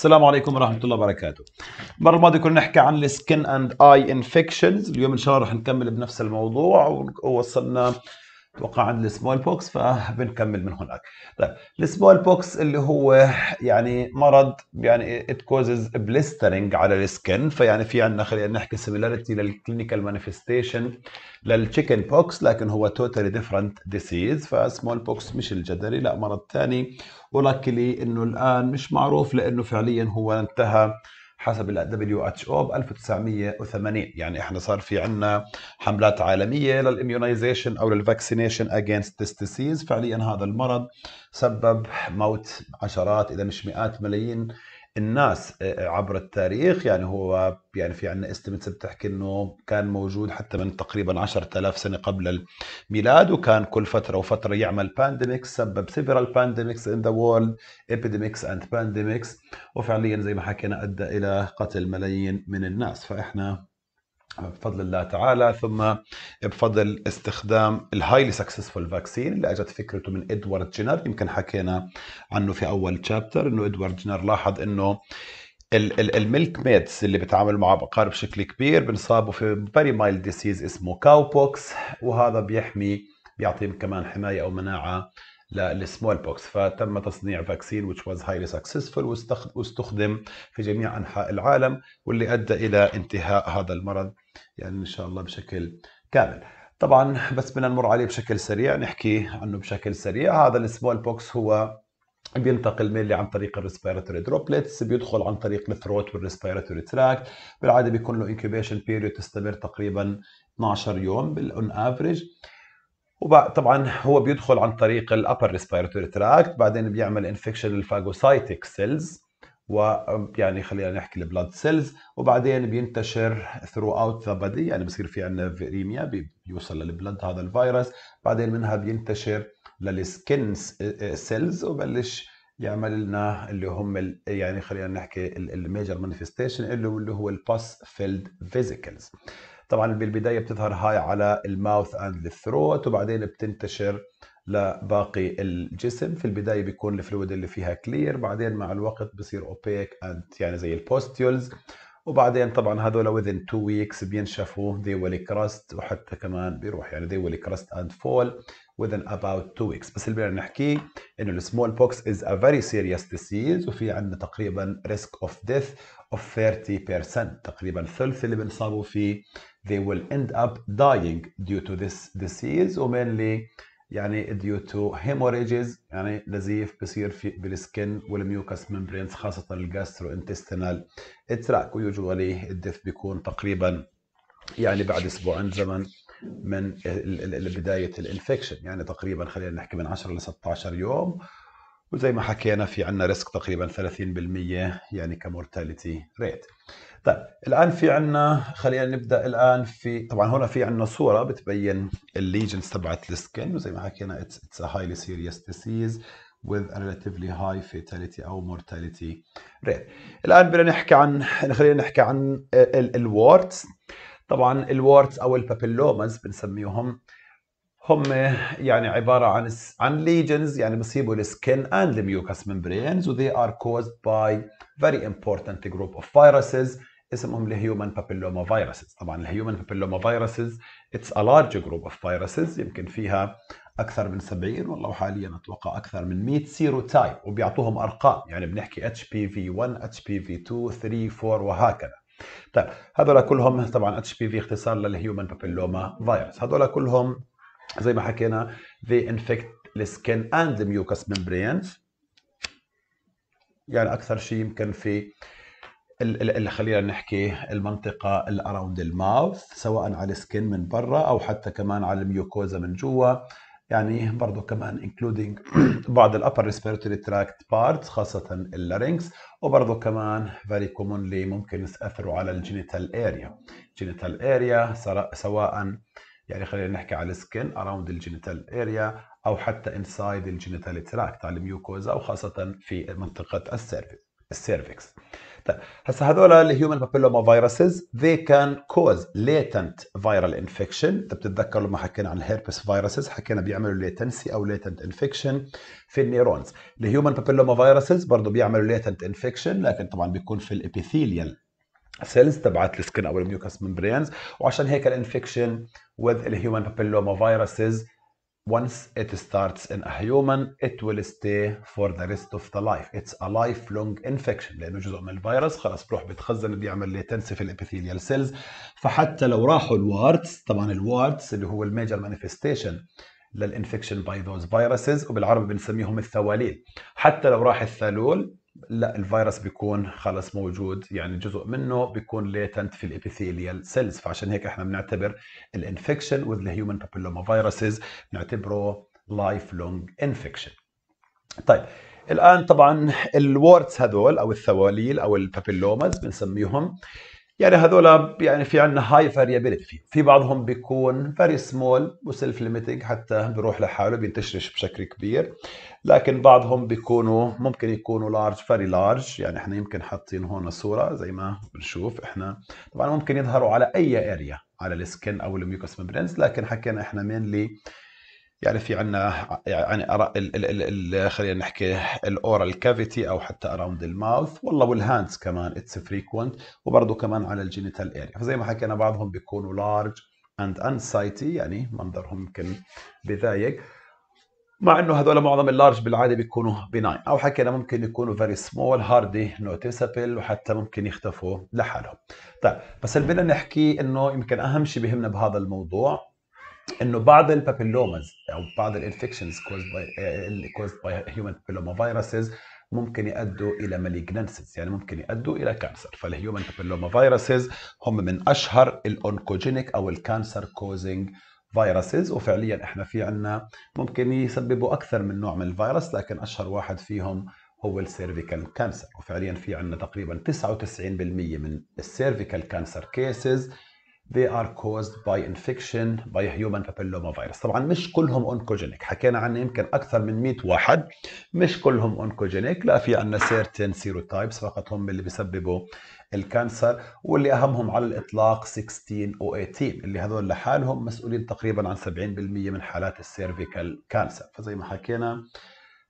السلام عليكم ورحمه الله وبركاته المره الماضيه كنا نحكي عن السكن اند اي انفكشنز اليوم ان شاء الله رح نكمل بنفس الموضوع ووصلنا اتوقع عند السمول بوكس فبنكمل من هناك طيب السمول بوكس اللي هو يعني مرض يعني ات كوزز بليسترنج على السكن فيعني في عندنا خلينا نحكي سيميلاريتي للكلينيكال مانيفستيشن للتشيكن بوكس لكن هو توتالي ديفرنت ديسيز فسمول بوكس مش الجدري لا مرض ثاني ولكلي انه الان مش معروف لانه فعليا هو انتهى حسب ال WHO ب 1980 يعني احنا صار في عندنا حملات عالميه للاميونيزيشن او للفاكسينيشن اجينست ذيس ديسيز فعليا هذا المرض سبب موت عشرات اذا مش مئات ملايين الناس آه، آه، عبر التاريخ يعني هو يعني في عندنا استمتس بتحكي انه كان موجود حتى من تقريبا 10000 سنه قبل الميلاد وكان كل فتره وفتره يعمل بانديميكس سبب سيفرال بانديميكس ان ذا وورلد ايبيديميكس اند بانديميكس وفعليا زي ما حكينا ادى الى قتل ملايين من الناس فاحنا بفضل الله تعالى ثم بفضل استخدام الهايلي سكسسفول فاكسين اللي اجت فكرته من ادوارد جينر يمكن حكينا عنه في اول تشابتر انه ادوارد جينر لاحظ انه الميلك ميدز اللي بتعامل مع بقار بشكل كبير بنصابوا في فيري مايل ديسيز اسمه كاو بوكس وهذا بيحمي بيعطي كمان حمايه او مناعه للسمول بوكس فتم تصنيع فاكسين which was highly successful واستخدم في جميع انحاء العالم واللي ادى الى انتهاء هذا المرض يعني ان شاء الله بشكل كامل طبعا بس بدنا نمر عليه بشكل سريع نحكي عنه بشكل سريع هذا السمول بوكس هو بينتقل ميلي عن طريق الريسبيراتوري دروبليتس بيدخل عن طريق الثروت والريسبيراتوري تراكت بالعاده بيكون له انكوبيشن بيريود تستمر تقريبا 12 يوم بالان افريج وطبعا هو بيدخل عن طريق الابر ريسبيرتوري تراكت بعدين بيعمل انفكشن للفاجوسايتيك سيلز ويعني خلينا نحكي البلاد سيلز وبعدين بينتشر ثرو اوت ذا بادي يعني بصير في عندنا فيريميا بيوصل للبلاد هذا الفيروس بعدين منها بينتشر للسكن سيلز آه، وبلش يعمل لنا اللي هم يعني خلينا نحكي الميجر مانيفستيشن اللي هو الباس فيلد فيزيكلز طبعا بالبدايه بتظهر هاي على الماوث اند الثروت وبعدين بتنتشر لباقي الجسم في البدايه بيكون الفلويد اللي فيها كلير بعدين مع الوقت بصير اوبيك اند يعني زي البوستيولز وبعدين طبعا هذول within تو weeks بينشفوا they will crust وحتى كمان بيروح يعني they will crust and fall within about تو weeks بس اللي بدنا نحكيه انه السمول بوكس از ا فيري سيريس ديسيز وفي عندنا تقريبا ريسك اوف ديث اوف 30% تقريبا ثلث اللي بنصابوا فيه they will end up dying due to this disease ومينلي يعني due to hemorrhages يعني نزيف بصير في بالسكن والميوكس ممبرينز خاصة الجاسترو انتستينال تراك ويوجوالي الدف بيكون تقريبا يعني بعد اسبوعين زمن من بداية الانفكشن يعني تقريبا خلينا نحكي من 10 ل 16 يوم وزي ما حكينا في عندنا ريسك تقريبا 30% يعني كمورتاليتي ريت طيب الان في عندنا خلينا نبدا الان في طبعا هنا في عندنا صوره بتبين الليجنز تبعت السكن وزي ما حكينا اتس ا هايلي سيريس ديسيز with a relatively high fatality او mortality rate. الان بدنا نحكي عن خلينا نحكي عن الوارتس طبعا الوارتس او البابيلومز بنسميهم هم يعني عبارة عن عن ليجنز يعني بصيبوا السكن and the mucous membranes ار they are caused by very important group of viruses اسمهم الهيومن بابيلوما فيروسز طبعا الهيومن بابيلوما فيروسز اتس ا لارج جروب اوف فيروسز يمكن فيها اكثر من 70 والله حاليا اتوقع اكثر من 100 سيرو تايب وبيعطوهم ارقام يعني بنحكي اتش بي في 1 اتش بي في 2 3 4 وهكذا طيب هذول كلهم طبعا اتش بي في اختصار للهيومن بابيلوما فيروس هذول كلهم زي ما حكينا they infect the skin and the mucous membranes يعني اكثر شيء يمكن في اللي خلينا نحكي المنطقة الاراوند الماوث سواء على السكن من برا او حتى كمان على الميوكوزا من جوا يعني برضه كمان including بعض الابر respiratory tract parts خاصة اللارينكس وبرضه كمان very commonly ممكن يتأثروا على الجينيتال اريا جينيتال اريا سواء يعني خلينا نحكي على السكن اراوند الجينيتال اريا او حتى انسايد الجينيتال تراكت على الميوكوزا وخاصه في منطقه السيرفكس السيرفكس طيب هسه هذول الهيومن بابيلوما فيروسز they can cause latent viral infection انت بتتذكر لما حكينا عن الهيربس فيروسز حكينا بيعملوا ليتنسي او latent انفكشن في النيرونز الهيومن بابيلوما فيروسز برضه بيعملوا latent انفكشن لكن طبعا بيكون في الابيثيليال سيلز تبعت السكن او الميوكس ممبرينز وعشان هيك الانفكشن with الهيومن بابيلوما فيروسز once it starts in a human it will stay for the rest of the life it's a lifelong infection لانه جزء من الفيروس خلاص بروح بتخزن بيعمل ليتنسي في الابيثيليال سيلز فحتى لو راحوا الوارتس طبعا الوارتس اللي هو الميجر مانيفستيشن للانفكشن باي ذوز فيروسز وبالعربي بنسميهم الثواليل حتى لو راح الثالول لا الفيروس بيكون خلص موجود يعني جزء منه بيكون ليتنت في الابيثيليال سيلز فعشان هيك احنا بنعتبر الانفكشن وذ هيومن بابيلوما فيروسز بنعتبره لايف لونج انفكشن طيب الان طبعا الورتس هذول او الثواليل او البابيلوماز بنسميهم يعني هذول يعني في عندنا هاي فاريابيلتي في في بعضهم بيكون فيري سمول وسيلف ليميتنج حتى بيروح لحاله بينتشرش بشكل كبير لكن بعضهم بيكونوا ممكن يكونوا لارج فيري لارج يعني احنا يمكن حاطين هون صوره زي ما بنشوف احنا طبعا ممكن يظهروا على اي اريا على السكن او الميوكوس ممبرينز لكن حكينا احنا مينلي يعني في عندنا يعني أرا خلينا نحكي الاورال كافيتي او حتى اراوند الماوث والله والهاندز كمان اتس فريكونت وبرضه كمان على الجينيتال اريا فزي ما حكينا بعضهم بيكونوا لارج اند انسايتي يعني منظرهم يمكن بضايق مع انه هذول معظم اللارج بالعاده بيكونوا بناين او حكينا ممكن يكونوا فيري سمول هاردي نوتيسبل وحتى ممكن يختفوا لحالهم طيب بس اللي بدنا نحكي انه يمكن اهم شيء بهمنا بهذا الموضوع انه بعض البابيلوماز او بعض الانفكشنز كوزد باي هيومن بابيلوما فيروسز ممكن يؤدوا الى ماليجنانسيس يعني ممكن يؤدوا الى كانسر فالهيومن بابيلوما فيروسز هم من اشهر الاونكوجينيك او الكانسر كوزنج فيروسز وفعليا احنا في عندنا ممكن يسببوا اكثر من نوع من الفيروس لكن اشهر واحد فيهم هو السيرفيكال كانسر وفعليا في عندنا تقريبا 99% من السيرفيكال كانسر كيسز they are caused by infection by human papillomavirus طبعا مش كلهم اونكوجينيك حكينا عن يمكن اكثر من 100 واحد مش كلهم اونكوجينيك لا في عندنا certain serotypes فقط هم اللي بيسببوا الكانسر واللي اهمهم على الاطلاق 16 و 18 اللي هذول لحالهم مسؤولين تقريبا عن 70% من حالات السيرفيكال كانسر فزي ما حكينا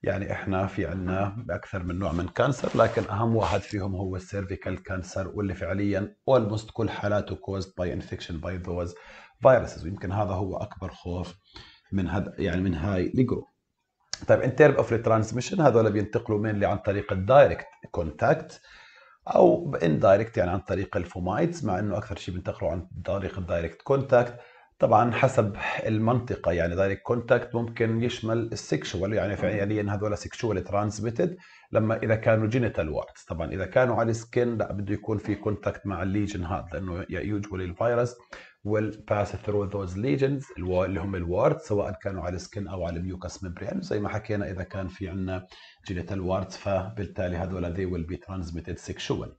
يعني احنا في عنا اكثر من نوع من كانسر لكن اهم واحد فيهم هو السيرفيكال كانسر واللي فعليا اولموست كل حالاته كوزد باي انفكشن باي ذوز فيروسز ويمكن هذا هو اكبر خوف من هذا يعني من هاي الجروب طيب ان تيرم اوف ريترانسميشن هذول بينتقلوا اللي عن طريق الدايركت كونتاكت او اندايركت يعني عن طريق الفومايتس مع انه اكثر شيء بينتقلوا عن طريق الدايركت كونتاكت طبعا حسب المنطقة يعني ذلك كونتاكت ممكن يشمل السكشوال يعني فعليا هذول سكشوال ترانسميتد لما إذا كانوا جينيتال واردز طبعا إذا كانوا على السكن لا بده يكون في كونتاكت مع الليجن هذا لأنه يوجولي الفيروس ويل باس ثرو ذوز ليجنز اللي هم الواردز سواء كانوا على السكن او على الميوكس ميمبرين زي ما حكينا اذا كان في عندنا جينيتال واردز فبالتالي هذول ذي ويل بي ترانسميتد سكشوال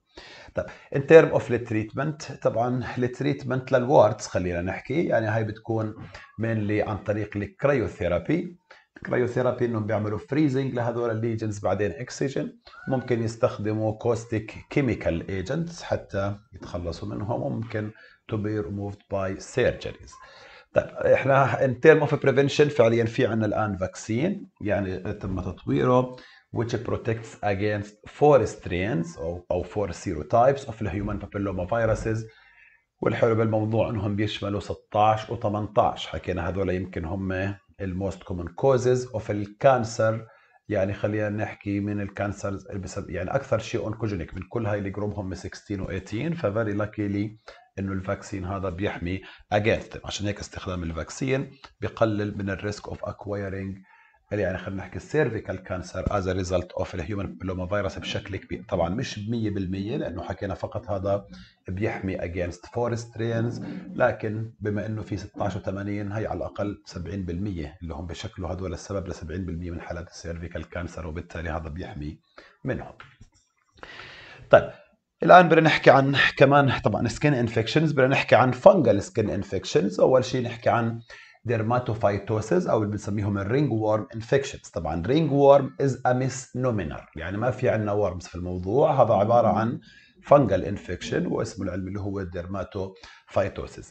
طيب ان تيرم اوف التريتمنت طبعا التريتمنت للواردز خلينا نحكي يعني هاي بتكون مينلي عن طريق الكريوثيرابي الكريوثيرابي انهم بيعملوا فريزنج لهذول الليجنز بعدين اكسجين ممكن يستخدموا كوستيك كيميكال ايجنتس حتى يتخلصوا منهم وممكن تو بي ريموفد باي سيرجريز طيب احنا ان تيرم اوف بريفنشن فعليا في عندنا الان فاكسين يعني تم تطويره which protects against four strains or, or four serotypes of the human papilloma viruses والحلو بالموضوع انهم بيشملوا 16 و18 حكينا هذول يمكن هم الموست كومن كوزز اوف الكانسر يعني خلينا نحكي من الكانسرز اللي بسبب يعني اكثر شيء اونكوجينيك من كل هاي الجروب هم 16 و18 ففيري لاكي لي انه الفاكسين هذا بيحمي اجينست عشان هيك استخدام الفاكسين بقلل من الريسك اوف اكوايرنج يعني خلينا نحكي السيرفيكال كانسر از ريزلت اوف الهيومن بلوما فيروس بشكل كبير طبعا مش 100% لانه حكينا فقط هذا بيحمي اجينست فورست سترينز لكن بما انه في 16 و80 هي على الاقل 70% اللي هم بشكلوا هذول السبب ل 70% من حالات السيرفيكال كانسر وبالتالي هذا بيحمي منهم طيب الان بدنا نحكي عن كمان طبعا سكين انفكشنز بدنا نحكي عن فنجل سكين انفكشنز اول شيء نحكي عن dermatophytosis او اللي بنسميهم الرينج وورم انفكشنز طبعا رينج وورم از ا نومينر يعني ما في عندنا ورمز في الموضوع هذا عباره عن فنجل انفكشن واسمه العلمي اللي هو الدرماتوفايتوسيس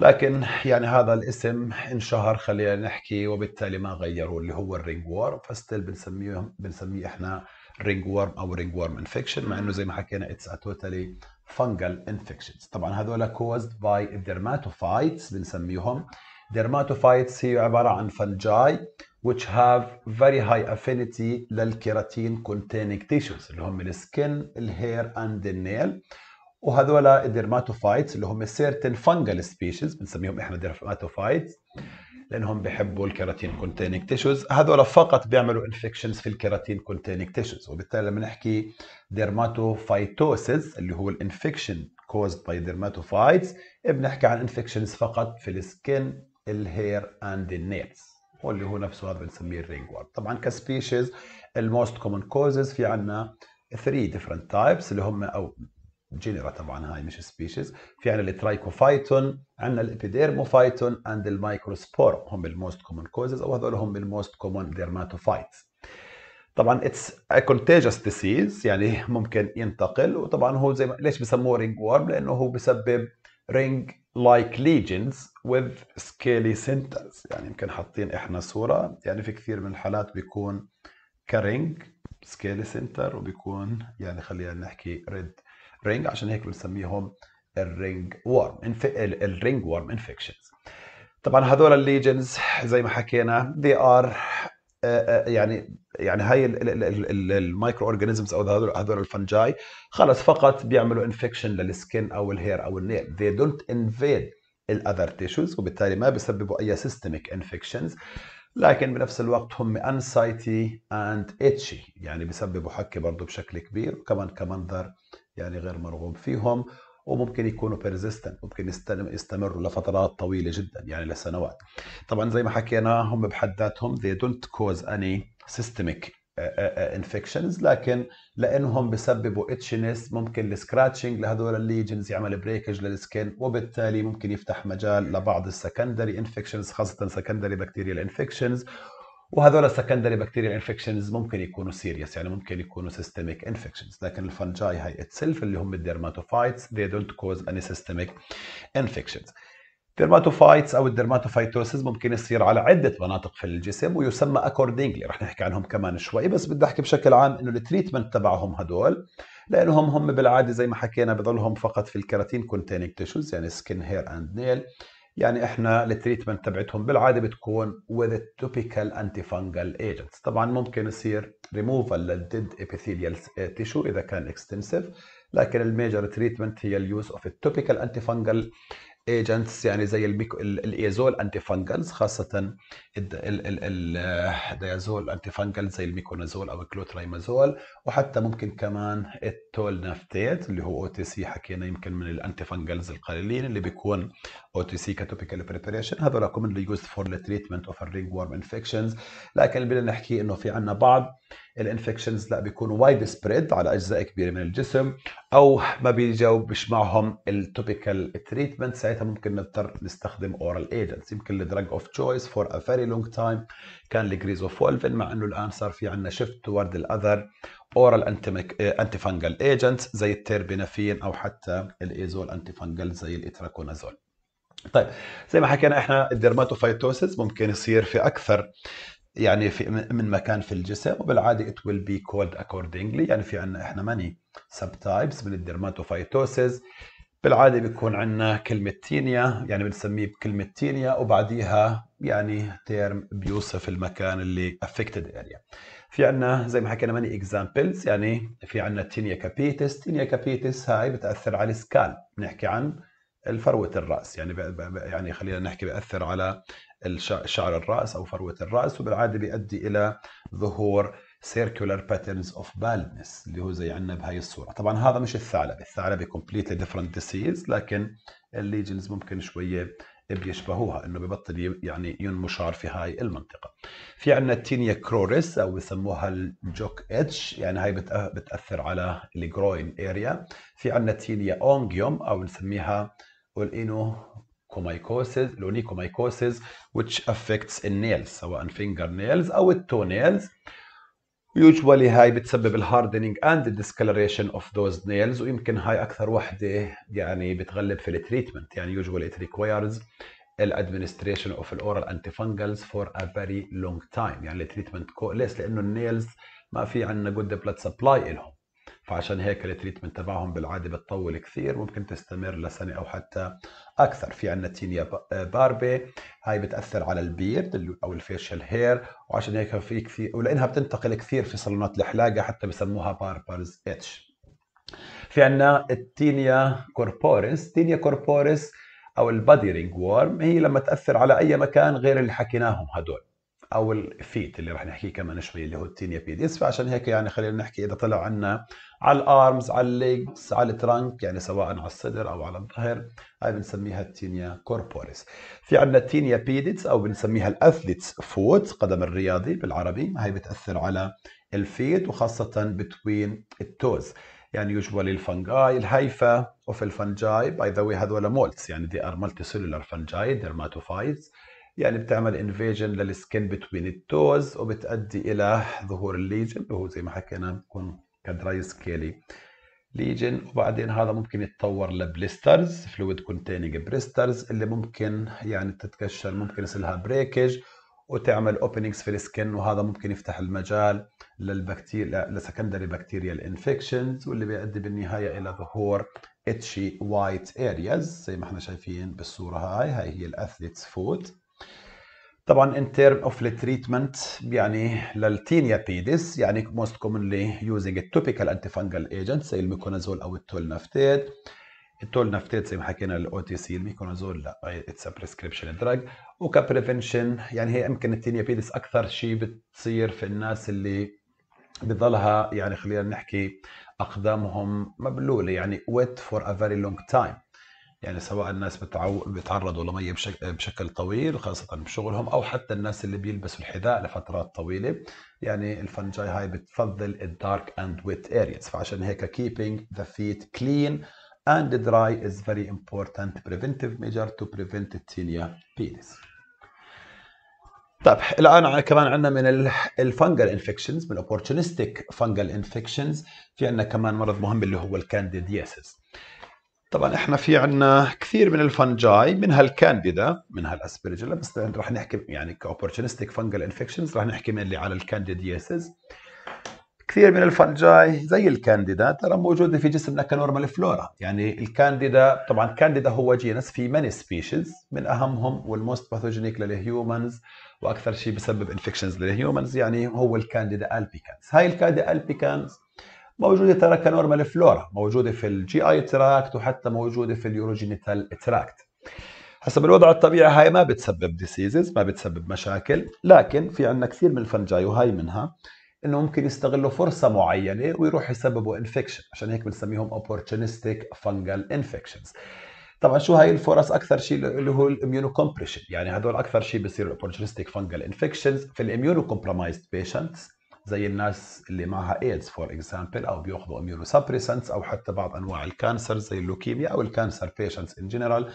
لكن يعني هذا الاسم انشهر خلينا نحكي وبالتالي ما غيروا اللي هو الرينج وورم فستيل بنسميه بنسميه احنا رينج وورم او رينج وورم انفكشن مع انه زي ما حكينا اتس ا توتالي فنجل انفكشنز طبعا هذول كوزد باي الدرماتوفايتس بنسميهم Dermatophytes هي عبارة عن فنجاي which have very high affinity للكيراتين containing tissues اللي هم السكن الهير اند النيل وهذول الدرماتوفايتس اللي هم certain fungal species بنسميهم احنا درماتوفايتس لانهم بيحبوا الكيراتين كونتينيك تيشوز هذول فقط بيعملوا انفكشنز في الكيراتين كونتينيك تيشوز وبالتالي لما نحكي ديرماتوفايتوسيس اللي هو الانفكشن كوزد باي ديرماتوفايتس بنحكي عن انفكشنز فقط في السكن الهير اند النيلز واللي هو نفسه هذا بنسميه الرينج وورم طبعا كسبيشيز الموست كومن كوزز في عندنا 3 ديفرنت تايبس اللي هم او جينرا طبعا هاي مش سبيشيز في عندنا الترايكوفايتون عندنا الابيديرموفايتون اند المايكروسبور هم الموست كومن كوزز او هذول هم الموست كومن ديرماتوفايتس طبعا اتس كونتيجس ديسيز يعني ممكن ينتقل وطبعا هو زي ما ليش بسموه رينج وورم لانه هو بسبب رينج like legions with scaly centers يعني يمكن حاطين احنا صوره يعني في كثير من الحالات بيكون كرينج سكيلي سنتر وبيكون يعني خلينا نحكي ريد رينج عشان هيك بنسميهم الرينج وورم انف... الرينج وورم انفكشنز طبعا هذول الليجنز زي ما حكينا they are آه، آه، يعني يعني هاي المايكرو اورجانيزمز او هذول الفنجاي خلص فقط بيعملوا انفكشن للسكن او الهير او النيل they don't invade الاذر تيشوز وبالتالي ما بيسببوا اي سيستميك انفكشنز لكن بنفس الوقت هم انسايتي اند اتشي يعني بيسببوا حكي برضه بشكل كبير وكمان كمنظر يعني غير مرغوب فيهم وممكن يكونوا بيرزيستنت ممكن يستمروا لفترات طويله جدا يعني لسنوات طبعا زي ما حكينا هم بحد ذاتهم they don't cause any systemic انفكشنز لكن لانهم بسببوا اتشنس ممكن السكراتشنج لهذول الليجنز يعمل بريكج للسكن وبالتالي ممكن يفتح مجال لبعض السكندري انفكشنز خاصه سكندري بكتيريال انفكشنز وهذول السكندري بكتيريال انفكشنز ممكن يكونوا سيريس يعني ممكن يكونوا سيستميك انفكشنز لكن الفنجاي هاي اتسلف اللي هم الديرماتوفايتس they don't cause any systemic infections الديرماتوفايتس او الديرماتوفايتوسيس ممكن يصير على عده مناطق في الجسم ويسمى اكوردنجلي رح نحكي عنهم كمان شوي بس بدي احكي بشكل عام انه التريتمنت تبعهم هدول لانهم هم بالعاده زي ما حكينا بضلهم فقط في الكراتين كونتيننج تيشوز يعني سكين هير اند نيل يعني احنا التريتمنت تبعتهم بالعاده بتكون وذ توبيكال انتي فانجل ايجنتس طبعا ممكن يصير ريموفال للديد ابيثيليال تيشو اذا كان اكستنسيف لكن الميجر تريتمنت هي اليوز اوف التوبيكال انتي فانجل ايجنتس يعني زي الميكو الايزول انتي فانجلز خاصه الديازول انتي فانجلز زي الميكونازول او الكلوترايمازول وحتى ممكن كمان التول نافتيت اللي هو او تي سي حكينا يمكن من الانتي فانجلز القليلين اللي بيكون او تي سي كتوبيكال بريبريشن هذول كومنلي يوزد فور تريتمنت اوف الرينج وورم انفكشنز لكن اللي بدنا نحكي انه في عندنا بعض الانفكشنز لا بيكونوا وايد سبريد على اجزاء كبيره من الجسم او ما بيجاوبش معهم التوبيكال تريتمنت ساعتها ممكن نضطر نستخدم اورال ايجنتس يمكن الدراج اوف تشويس فور ا فيري لونج تايم كان الجريزوفولفين مع انه الان صار في عندنا شيفت توارد الاذر اورال انتي فانجل ايجنتس زي التيربينافين او حتى الايزول انتي فانجل زي الاتراكونازول طيب زي ما حكينا احنا الدرماتوفايتوسيس ممكن يصير في اكثر يعني في من مكان في الجسم وبالعاده ات ويل بي كولد accordingly يعني في عندنا احنا ماني سب تايبس من الدرماتوفايتوسز بالعاده بيكون عندنا كلمه تينيا يعني بنسميه بكلمه تينيا وبعديها يعني تيرم بيوصف المكان اللي افكتد اريا في عندنا زي ما حكينا ماني اكزامبلز يعني في عندنا تينيا كابيتس تينيا كابيتس هاي بتاثر على السكال بنحكي عن الفروه الراس يعني يعني خلينا نحكي بياثر على شعر الراس او فروه الراس وبالعاده بيؤدي الى ظهور circular patterns of بالنس اللي هو زي عندنا بهي الصوره طبعا هذا مش الثعلب الثعلب كومبليتلي ديفرنت ديسيز لكن الليجنز ممكن شويه بيشبهوها انه ببطل يعني ينمو شعر في هاي المنطقه. في عندنا التينيا كروريس او بسموها الجوك اتش يعني هاي بتاثر على الجروين اريا. في عندنا تينيا اونجيوم او نسميها والإينو لوني onychomycosis which affects النيلز سواء finger nails أو التو nails usually هاي بتسبب الهاردنينج اند discoloration اوف ذوز نيلز ويمكن هاي اكثر وحده يعني بتغلب في التريتمنت يعني usually it requires الادمنستريشن اوف الاورال انتي فانجلز فور ا فيري لونج تايم يعني التريتمنت ليش لانه النيلز ما في عندنا جود بلاد سبلاي لهم فعشان هيك التريتمنت تبعهم بالعاده بتطول كثير ممكن تستمر لسنه او حتى اكثر في عندنا تينيا آه، باربي هاي بتاثر على البيرد او الفيشل هير وعشان هيك في كثير ولانها بتنتقل كثير في صالونات الحلاقه حتى بسموها باربرز اتش في عندنا التينيا كوربوريس تينيا كوربوريس او البادي رينج وورم هي لما تاثر على اي مكان غير اللي حكيناهم هدول او الفيت اللي رح نحكيه كمان شوي اللي هو التينيا بيديس فعشان هيك يعني خلينا نحكي اذا طلع عنا على الارمز على الليجز على الترنك يعني سواء على الصدر او على الظهر هاي بنسميها التينيا كوربوريس في عنا التينيا بيديتس او بنسميها الاثليتس فوت قدم الرياضي بالعربي هاي بتاثر على الفيت وخاصه بتوين التوز يعني يوجوالي الفنجاي الهيفا اوف الفنجاي باي ذا واي هذول مولتس يعني ار مالتي سيلولار فنجاي ديرماتوفايتس يعني بتعمل انفيجن للسكن بتوين التوز وبتؤدي الى ظهور الليجن اللي هو زي ما حكينا بكون كدراي سكيلي ليجن وبعدين هذا ممكن يتطور لبليسترز فلويد كونتيننج بريسترز اللي ممكن يعني تتكشر ممكن يصير لها بريكج وتعمل اوبننجز في السكن وهذا ممكن يفتح المجال للبكتيريا لسكندري بكتيريا الانفكشنز واللي بيؤدي بالنهايه الى ظهور اتشي وايت ارياز زي ما احنا شايفين بالصوره هاي هاي هي الاثليتس فوت طبعا in term of the treatment يعني للتينيا بيدس يعني most commonly using a typical antifungal agent زي الميكونازول او التولنافتيد التولنافتيد زي ما حكينا الاو تي سي الميكونازول لا اتس بريسكريبشن دراج وكبريفنشن يعني هي يمكن التينيا بيدس اكثر شيء بتصير في الناس اللي بضلها يعني خلينا نحكي اقدامهم مبلوله يعني wet for a very long time يعني سواء الناس بتعو... بيتعرضوا لمية بشك... بشكل طويل خاصة بشغلهم أو حتى الناس اللي بيلبسوا الحذاء لفترات طويلة يعني الفنجاي هاي بتفضل الدارك اند ويت أريز فعشان هيك keeping the feet clean and dry is very important preventive measure to prevent tinea pedis طيب الان كمان عندنا من الفنجل انفكشنز من opportunistic فنجل انفكشنز في عندنا كمان مرض مهم اللي هو الكانديدياسيس طبعا احنا في عندنا كثير من الفنجاي منها الكانديدا منها الاسبرجيلا بس رح نحكي يعني كاوبرتونستيك فنجل انفكشنز رح نحكي اللي على الكانديدياسز كثير من الفنجاي زي الكانديدا ترى موجوده في جسمنا كنورمال فلورا يعني الكانديدا طبعا كانديدا هو جينس في ماني سبيشيز من اهمهم والموست باثوجينيك للهيومنز واكثر شيء بسبب انفكشنز للهيومنز يعني هو الكانديدا البيكانز هاي الكانديدا البيكانز موجوده ترى كنورمال فلورا موجوده في الجي اي تراكت وحتى موجوده في اليوروجينيتال تراكت هسا بالوضع الطبيعي هاي ما بتسبب ديسيزز ما بتسبب مشاكل لكن في عندنا كثير من الفنجاي وهاي منها انه ممكن يستغلوا فرصه معينه ويروح يسببوا انفكشن عشان هيك بنسميهم opportunistic fungal infections طبعا شو هاي الفرص اكثر شيء اللي هو الاميونو كومبريشن يعني هدول اكثر شيء بيصير opportunistic fungal infections في الاميونو كومبرمايزد patients زي الناس اللي معها ايدز فور اكزامبل او بياخذوا اميونو سبريسنتس او حتى بعض انواع الكانسر زي اللوكيميا او الكانسر بيشنتس ان جنرال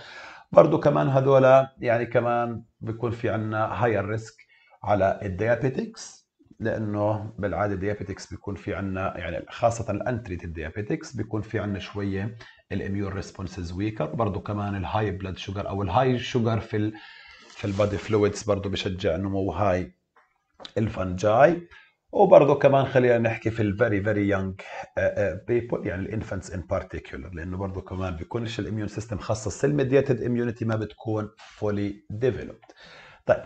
برضه كمان هذول يعني كمان بيكون في عندنا هاير ريسك على الديابيتكس لانه بالعاده الديابيتكس بيكون في عندنا يعني خاصه الانتريت الديابيتكس بيكون في عندنا شويه الاميون ريسبونسز ويكر برضه كمان الهاي بلاد شوجر او الهاي شوجر في الـ في البادي فلويدز برضه بشجع نمو هاي الفنجاي وبرضه كمان خلينا نحكي في الفيري فيري يونج بيبول يعني الانفنتس ان بارتيكولر لانه برضه كمان بيكونش الاميون سيستم خاصه السيل ميديتد اميونيتي ما بتكون فولي ديفلوبد طيب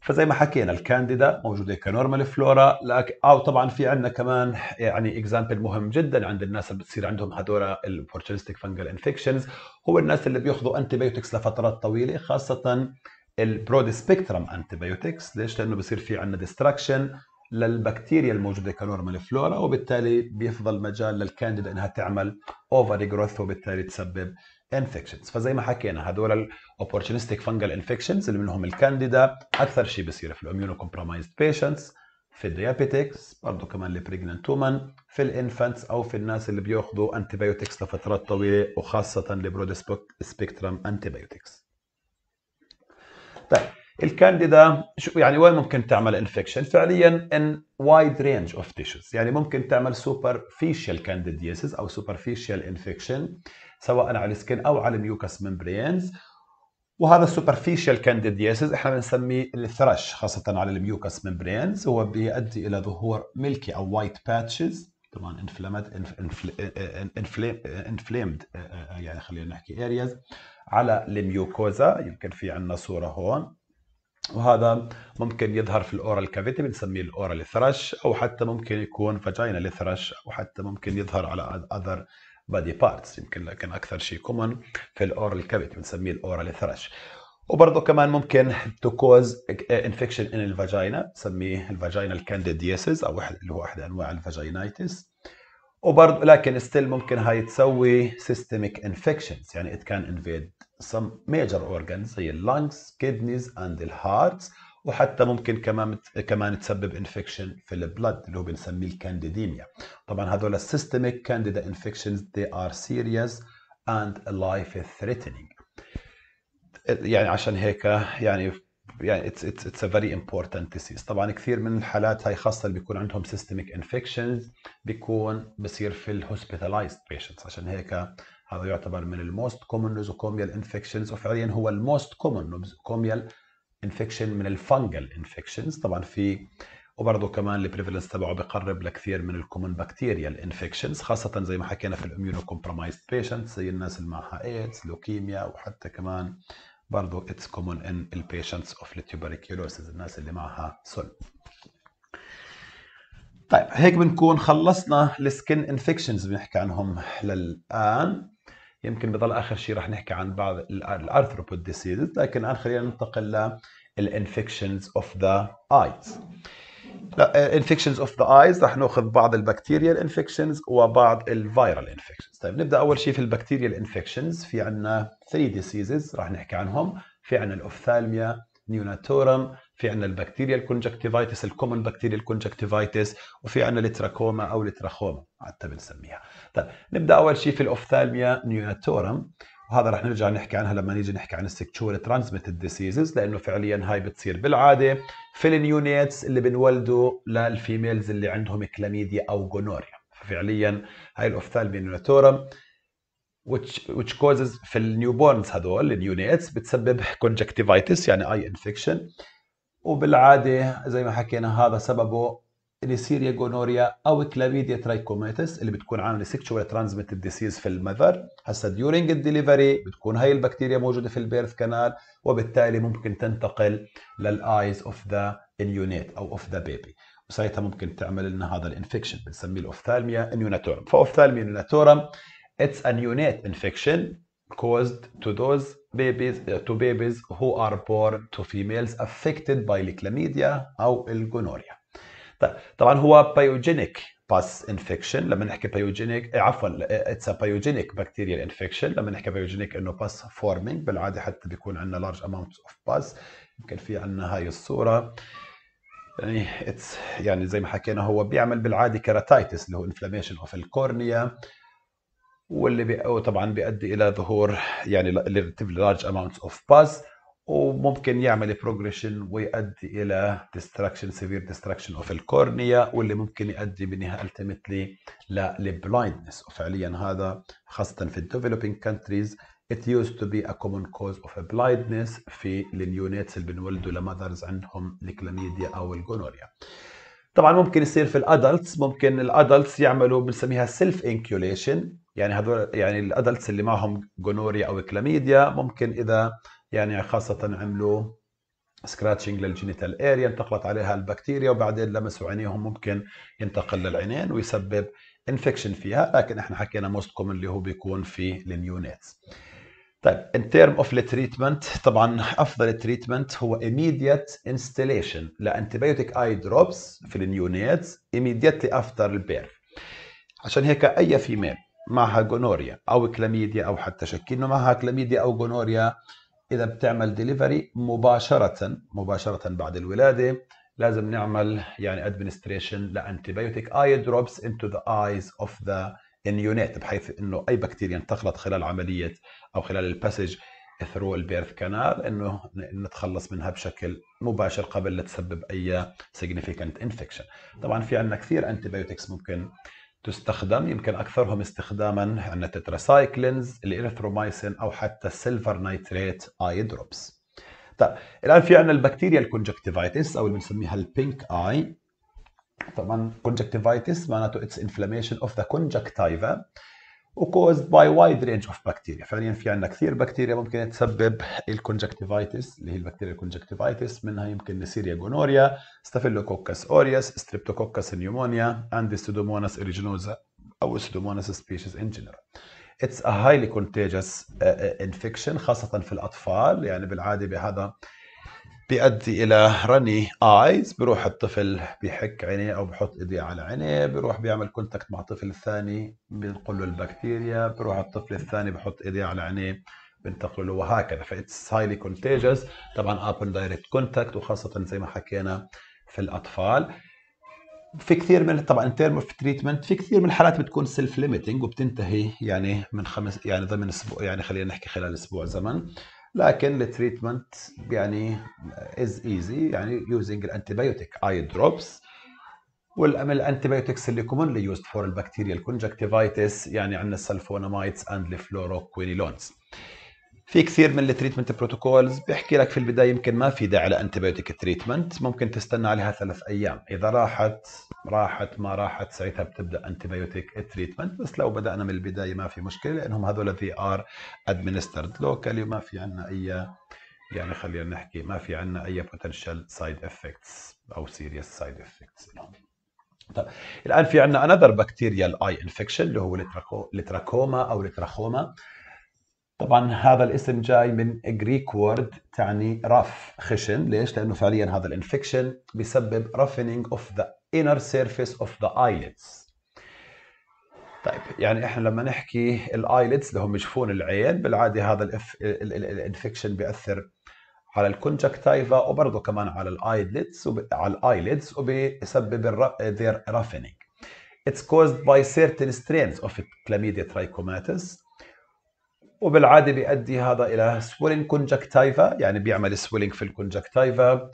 فزي ما حكينا الكانديدا موجوده كنورمال فلورا لك او آه، طبعا في عندنا كمان يعني اكزامبل مهم جدا عند الناس اللي بتصير عندهم هدول الاوبورتونستيك فانجل انفكشنز هو الناس اللي بياخذوا انتيبيوتكس لفترات طويله خاصه البرود سبيكترم انتيبيوتكس ليش لانه بصير في عندنا ديستراكشن للبكتيريا الموجوده كنورمال فلورا وبالتالي بيفضل مجال للكانديدا انها تعمل اوفر جروث وبالتالي تسبب انفكشنز فزي ما حكينا هذول الاوبورتونستيك فانجل انفكشنز اللي منهم الكانديدا اكثر شيء بيصير في الاميونو كومبرومايزد بيشنتس في الديابيتكس برضه كمان البريجننت وومن في الانفانتس او في الناس اللي بياخذوا انتيبيوتكس لفترات طويله وخاصه البرود سبيكترم انتي طيب الكانديدا شو يعني وين ممكن تعمل انفكشن؟ فعليا ان وايد رينج اوف تيشوز يعني ممكن تعمل سوبرفيشال كانديدياسيس او سوبرفيشال انفكشن سواء على السكن او على الميوكس ممبرينز وهذا السوبرفيشال كانديدياسيس احنا بنسميه الثرش خاصه على الميوكس ممبرينز هو بيؤدي الى ظهور ملكي او وايت باتشز طبعا انفلامات انفليمد آه، آه، يعني خلينا نحكي ارياز على الميوكوزا يمكن في عندنا صوره هون وهذا ممكن يظهر في الاورال كافيتي بنسميه الاورال ثرش او حتى ممكن يكون فاجينا ثرش او حتى ممكن يظهر على اذر بادي بارتس يمكن لكن اكثر شيء كومن في الاورال كافيتي بنسميه الاورال ثرش وبرضه كمان ممكن كوز انفكشن ان الفاجينا بنسميه الفاجينال كانديديسز او اللي هو احدى انواع الفاجينايتس وبرضه لكن ستيل ممكن هاي تسوي سيستميك انفكشنز يعني ات كان انفيد some major organs زي lungs, kidneys and the hearts وحتى ممكن كمان كمان تسبب انفكشن في البلد اللي هو بنسميه الكانديديميا طبعا هذول السيستميك كانديدا انفكشنز they are serious and life threatening يعني عشان هيك يعني يعني اتس اتس اتس ا فيري امبورتنت ديسيز طبعا كثير من الحالات هاي خاصه اللي بيكون عندهم سيستميك انفكشنز بيكون بصير في الهوسبيتالايزد بيشنتس عشان هيك هذا يعتبر من الموست كومن نوزوكوميال انفكشنز وفعليا هو الموست كومن نوزوكوميال انفكشن من الفانجل انفكشنز طبعا في وبرضه كمان البريفلنس تبعه بقرب لكثير من الكومن بكتيريال انفكشنز خاصه زي ما حكينا في الاميونو كومبرمايزد بيشنت زي الناس اللي معها ايدز لوكيميا وحتى كمان برضه اتس كومن ان البيشنتس اوف التيوبركيولوسيس الناس اللي معها سل طيب هيك بنكون خلصنا السكن انفكشنز بنحكي عنهم للان يمكن بضل اخر شيء رح نحكي عن بعض الارثروبود ديسيزز لكن الان خلينا ننتقل للانفكشنز اوف ذا ايز الانفكشنز انفكشنز اوف ذا ايز رح ناخذ بعض البكتيريال انفكشنز وبعض الفيرال انفكشنز طيب نبدا اول شيء في البكتيريال انفكشنز في عندنا 3 ديسيزز رح نحكي عنهم في عندنا الاوفثالميا نيوناتورم في عندنا البكتيريا الكونجكتيفايتس الكومن بكتيريا الكونجكتيفايتس وفي عندنا التراكوما او التراخوما حتى بنسميها طيب نبدا اول شيء في الاوفثالميا نيوناتورم وهذا رح نرجع نحكي عنها لما نيجي نحكي عن السكشوال ترانسميتد ديسيزز لانه فعليا هاي بتصير بالعاده في النيونيتس اللي بنولدوا للفيميلز اللي عندهم كلاميديا او جونوريا فعليا هاي الاوفثالميا نيوناتورم which which causes في بورنز هذول النيونيتس بتسبب كونجكتيفايتس يعني اي انفكشن وبالعاده زي ما حكينا هذا سببه اليسيريا جونوريا او كلاميديا ترايكوميتس اللي بتكون عامله سيكشوال ترانزميتد ديسيز في المذر هسا ديورينج الدليفري بتكون هاي البكتيريا موجوده في البيرث كانال وبالتالي ممكن تنتقل للايز اوف ذا اليونيت او اوف ذا بيبي وساعتها ممكن تعمل لنا هذا الانفكشن بنسميه الاوفثالميا انيوناتورم فاوفثالميا انيوناتورم اتس انيونيت انفكشن caused to those babies uh, to babies who are born to females affected by the chlamydia او الجونوريا طيب طبعا هو بايوجينيك باس انفكشن لما نحكي بايوجينيك عفوا اتس بايوجينيك بكتيريال انفكشن لما نحكي بايوجينيك انه باس فورمينج بالعاده حتى بيكون عندنا لارج اماونت اوف باس يمكن في عندنا هاي الصوره يعني اتس يعني زي ما حكينا هو بيعمل بالعاده كيراتايتس اللي هو انفلاميشن اوف الكورنيا واللي بي... طبعا بيؤدي الى ظهور يعني relatively large amounts of pus وممكن يعمل بروجريشن ويؤدي الى ديستراكشن سيفير ديستراكشن اوف الكورنيا واللي ممكن يؤدي بالنهايه التيمتلي للبلايندنس وفعليا هذا خاصه في الديفلوبينج كانتريز it used to be a common cause of a blindness في النيونيتس اللي بنولدوا لماذرز عندهم الكلاميديا او الجونوريا طبعا ممكن يصير في الادلتس ممكن الادلتس يعملوا بنسميها سيلف انكيوليشن يعني هذول يعني الادلتس اللي معهم جونوريا او كلاميديا ممكن اذا يعني خاصه عملوا سكراتشنج للجينيتال اريا انتقلت عليها البكتيريا وبعدين لمسوا عينيهم ممكن ينتقل للعينين ويسبب انفكشن فيها لكن احنا حكينا موست كومن اللي هو بيكون في النيونيتس طيب ان تيرم اوف التريتمنت طبعا افضل تريتمنت هو immediate انستليشن لانتيبيوتيك اي دروبس في النيونيتس immediately افتر البيرث عشان هيك اي فيميل معها جونوريا او كلاميديا او حتى شك انه معها كلاميديا او جونوريا اذا بتعمل ديليفري مباشره مباشره بعد الولاده لازم نعمل يعني ادمنستريشن لانتيبيوتيك اي دروبس انتو ذا ايز اوف ذا انيونيت بحيث انه اي بكتيريا انتقلت خلال عمليه او خلال الباسج ثرو البيرث كانال انه نتخلص منها بشكل مباشر قبل لا تسبب اي significant انفكشن طبعا في عندنا كثير انتيبيوتكس ممكن تستخدم يمكن اكثرهم استخداما عندنا تتراسايكلينز الاريثرومايسين او حتى السيلفر نايتريت اي دروبس طيب الان في عندنا البكتيريا الكونجكتيفايتس او اللي بنسميها البينك اي طبعا كونجكتيفايتس معناته اتس انفلاميشن اوف ذا كونجكتيفا وكوزد باي وايد رينج اوف بكتيريا فعليا في عندنا كثير بكتيريا ممكن تسبب الكونجكتيفايتس اللي هي البكتيريا الكونجكتيفايتس منها يمكن نسيريا جونوريا ستافيلوكوكس اوريوس ستريبتوكوكس نيومونيا اند ستودوموناس اريجينوزا او ستودوموناس سبيشيز ان جنرال اتس ا هايلي كونتيجس انفكشن خاصه في الاطفال يعني بالعاده بهذا بيؤدي الى رني ايز بروح الطفل بحك عينيه او بحط ايديه على عينيه بروح بيعمل كونتاكت مع الطفل الثاني بينقل له البكتيريا بروح الطفل الثاني بحط ايديه على عينيه بنتقل له وهكذا فايتس هايلي كونتيجس طبعا ابن دايركت كونتاكت وخاصه زي ما حكينا في الاطفال في كثير من طبعا تيرم اوف تريتمنت في كثير من الحالات بتكون سيلف ليميتنج وبتنتهي يعني من خمس يعني ضمن اسبوع يعني خلينا نحكي خلال اسبوع زمن لكن التريتمنت يعني از ايزي يعني يوزنج الانتيبيوتيك اي دروبس والانتيبيوتكس اللي كومونلي يوزد فور البكتيريا الكونجكتيفايتس يعني عندنا السلفونامايدز اند الفلوروكوينيلونز في كثير من التريتمنت بروتوكولز بيحكي لك في البدايه يمكن ما في داعي لانتيبيوتيك تريتمنت ممكن تستنى عليها ثلاث ايام اذا راحت راحت ما راحت ساعتها بتبدا انتيبيوتيك تريتمنت بس لو بدانا من البدايه ما في مشكله لانهم هذول في ار ادمنسترد لوكالي وما في عندنا اي يعني خلينا نحكي ما في عندنا اي بوتنشال سايد افكتس او سيريس سايد افكتس لهم طيب الان في عندنا انذر بكتيريال اي انفكشن اللي هو التراكوما او التراخوما طبعا هذا الاسم جاي من جريك وورد تعني رف خشن ليش لانه فعليا هذا الانفكشن بيسبب roughening اوف ذا inner surface of the eyelids طيب يعني احنا لما نحكي الايلتس اللي هم جفون العين بالعاده هذا الانفكشن بياثر على الكونجكتايفا وبرضه كمان على الايلتس على الايلتس وبيسبب their roughening. It's caused by certain strains of chlamydia trichomatis وبالعاده بيؤدي هذا الى سويلنج كونجكتايفا يعني بيعمل سويلنج في الكونجكتايفا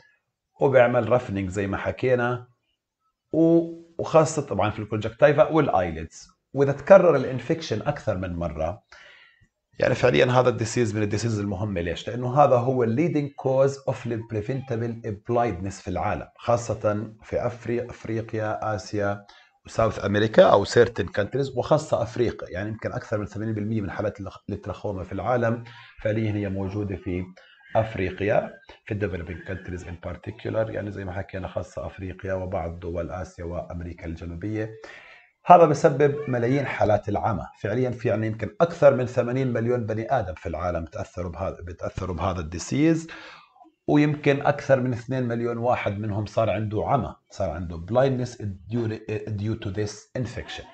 وبيعمل رفنينج زي ما حكينا وخاصه طبعا في الكونجكتايفا والايلتس واذا تكرر الانفكشن اكثر من مره يعني فعليا هذا الديسيز من الديسيز المهمه ليش؟ لانه هذا هو الليدنج كوز اوف البريفنتبل إبلايدنس في العالم خاصه في افريقيا اسيا ساوث امريكا او سيرتن كانتريز وخاصه افريقيا يعني يمكن اكثر من 80% من حالات التراخوما في العالم فعليا هي موجوده في افريقيا في الديفلوبينج كانتريز ان بارتيكولار يعني زي ما حكينا خاصه افريقيا وبعض دول اسيا وامريكا الجنوبيه هذا بسبب ملايين حالات العمى فعليا في يعني يمكن اكثر من 80 مليون بني ادم في العالم تاثروا بهذا بتاثروا بهذا الديسيز ويمكن اكثر من 2 مليون واحد منهم صار عنده عمى صار عنده بلايندنس ديو تو ذس انفكشن